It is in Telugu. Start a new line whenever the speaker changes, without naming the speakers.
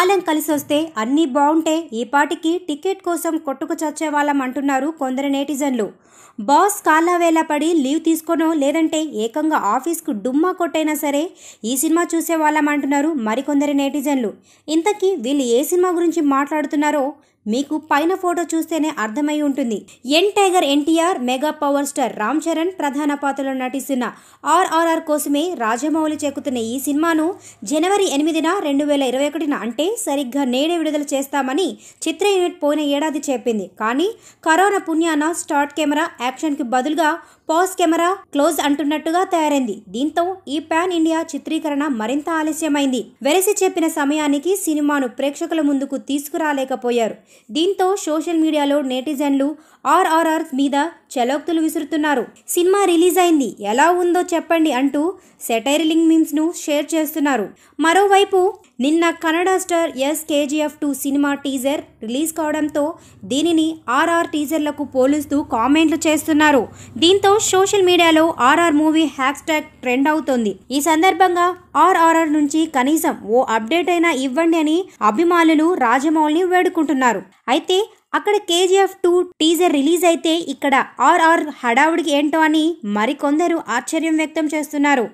కాలం వస్తే అన్నీ బాగుంటే ఈ పాటికి టికెట్ కోసం కొట్టుకు చచ్చేవాళ్ళం అంటున్నారు కొందరు నేటిజన్లు బాస్ కాలావేళ పడి లీవ్ తీసుకోనో లేదంటే ఏకంగా ఆఫీస్కు డుమ్మా కొట్టైనా సరే ఈ సినిమా చూసేవాళ్ళం అంటున్నారు మరికొందరు నేటిజన్లు ఇంతకీ వీళ్ళు ఏ సినిమా గురించి మాట్లాడుతున్నారో మీకు పైన ఫోటో చూస్తేనే అర్థమై ఉంటుంది ఎన్ tiger NTR mega power star Ram Charan ప్రధాన పాత్రలో నటిస్తున్న ఆర్ఆర్ఆర్ కోసమే రాజమౌళి చెక్కుతున్న ఈ సినిమాను జనవరి ఎనిమిదిన రెండు వేల ఇరవై ఒకటిన అంటే సరిగ్గా నేడే విడుదల చేస్తామని చిత్ర యూనిట్ పోయిన ఏడాది చెప్పింది కానీ కరోనా పుణ్యాన స్టార్ట్ కెమెరా యాక్షన్కి బదులుగా పాజ్ కెమెరా క్లోజ్ అంటున్నట్టుగా తయారైంది దీంతో ఈ పాన్ ఇండియా చిత్రీకరణ మరింత ఆలస్యమైంది వెరసి చెప్పిన సమయానికి సినిమాను ప్రేక్షకుల ముందుకు తీసుకురాలేకపోయారు దీంతో సోషల్ మీడియాలో నెటిజన్లు ఆర్ఆర్ఆర్ మీద చలోక్తులు విసురుతున్నారు సినిమా రిలీజ్ అయింది ఎలా ఉందో చెప్పండి అంటూ సెటైరిలింగ్ ను షేర్ చేస్తున్నారు మరోవైపు నిన్న కన్నడ స్టార్ ఎస్ కేజీఎఫ్ టూ సినిమా టీజర్ రిలీజ్ కావడంతో దీనిని ఆర్ఆర్ టీజర్లకు పోలుస్తూ కామెంట్లు చేస్తున్నారు దీంతో సోషల్ మీడియాలో ఆర్ఆర్ మూవీ హ్యాష్టాగ్ ట్రెండ్ అవుతోంది ఈ సందర్భంగా ఆర్ఆర్ఆర్ నుంచి కనీసం ఓ అప్డేట్ అయినా ఇవ్వండి అని అభిమానులు రాజమౌళిని వేడుకుంటున్నారు అయితే అక్కడ కేజీఎఫ్ టూ టీజర్ రిలీజ్ అయితే ఇక్కడ ఆర్ఆర్ హడావుడికి ఏంటో అని మరికొందరు ఆశ్చర్యం వ్యక్తం చేస్తున్నారు